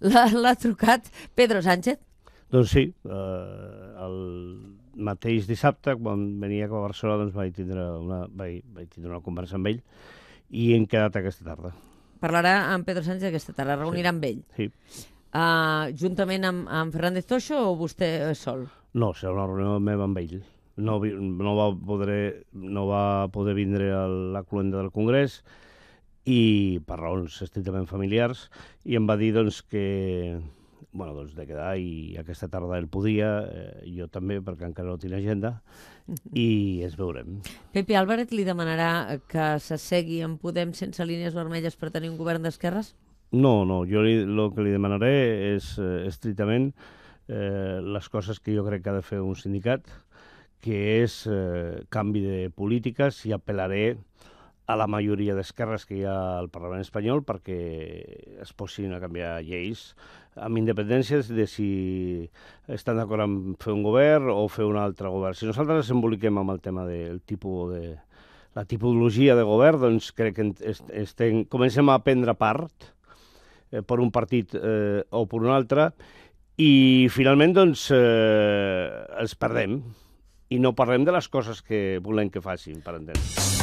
l'ha trucat Pedro Sánchez? Doncs sí, eh, el mateix dissabte, quan venia a Barcelona, doncs vaig tindre, una, vaig, vaig tindre una conversa amb ell i hem quedat aquesta tarda. Parlarà amb Pedro Sánchez aquesta tarda, reunirà sí. amb ell. Sí. Uh, juntament amb, amb Fernández Toixo o vostè sol? No, serà una reunió meva amb ell. No, no, va, poder, no va poder vindre a la cluenda del Congrés, i per raons estrictament familiars, i em va dir doncs, que bueno, doncs, de quedar i aquesta tarda el podia, eh, jo també, perquè encara no tinc agenda, mhm. i es veurem. Pepe Álvarez li demanarà que s'assegui en Podem sense línies vermelles per tenir un govern d'esquerres? No, no, jo el que li demanaré és eh, estrictament eh, les coses que jo crec que ha de fer un sindicat, que és eh, canvi de polítiques i apel·laré a la majoria d'esquerres que hi ha al Parlament espanyol perquè es posin a canviar lleis amb independència de si estan d'acord amb fer un govern o fer un altre govern. Si nosaltres ens emboliquem amb el tema del tipus de la tipologia de govern, doncs crec que estem, comencem a prendre part eh, per un partit eh, o per un altre i finalment doncs eh, els perdem i no parlem de les coses que volem que facin, per entendre.